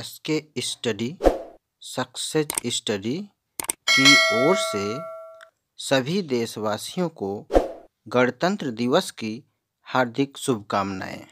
S के study success study की ओर से सभी देशवासियों को गणतंत्र दिवस की हार्दिक शुभकामनाएं